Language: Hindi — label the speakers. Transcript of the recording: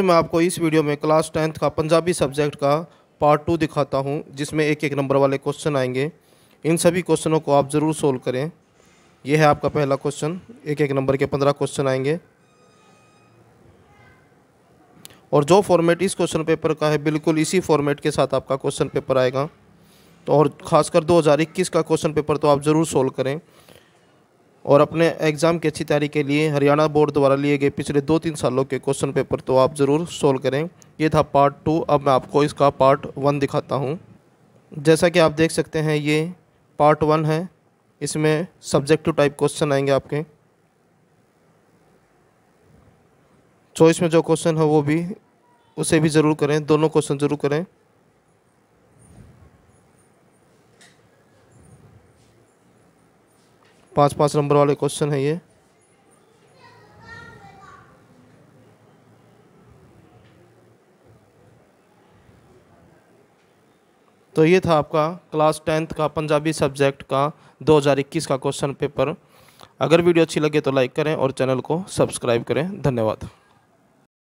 Speaker 1: मैं आपको इस वीडियो में क्लास टेंथ का पंजाबी सब्जेक्ट का पार्ट टू दिखाता हूँ जिसमें एक एक नंबर वाले क्वेश्चन आएंगे इन सभी क्वेश्चनों को आप ज़रूर सोल्व करें यह है आपका पहला क्वेश्चन एक एक नंबर के पंद्रह क्वेश्चन आएंगे और जो फॉर्मेट इस क्वेश्चन पेपर का है बिल्कुल इसी फॉर्मेट के साथ आपका क्वेश्चन पेपर आएगा तो और ख़ासकर दो का क्वेश्चन पेपर तो आप ज़रूर सोल्व करें और अपने एग्ज़ाम की अच्छी तैयारी के लिए हरियाणा बोर्ड द्वारा लिए गए पिछले दो तीन सालों के क्वेश्चन पेपर तो आप ज़रूर सोल्व करें ये था पार्ट टू अब मैं आपको इसका पार्ट वन दिखाता हूँ जैसा कि आप देख सकते हैं ये पार्ट वन है इसमें सब्जेक्टिव टाइप क्वेश्चन आएंगे आपके चॉइस तो में जो क्वेश्चन है वो भी उसे भी ज़रूर करें दोनों क्वेश्चन ज़रूर करें पाँच पाँच नंबर वाले क्वेश्चन है ये तो ये था आपका क्लास टेंथ का पंजाबी सब्जेक्ट का 2021 का क्वेश्चन पेपर अगर वीडियो अच्छी लगे तो लाइक करें और चैनल को सब्सक्राइब करें धन्यवाद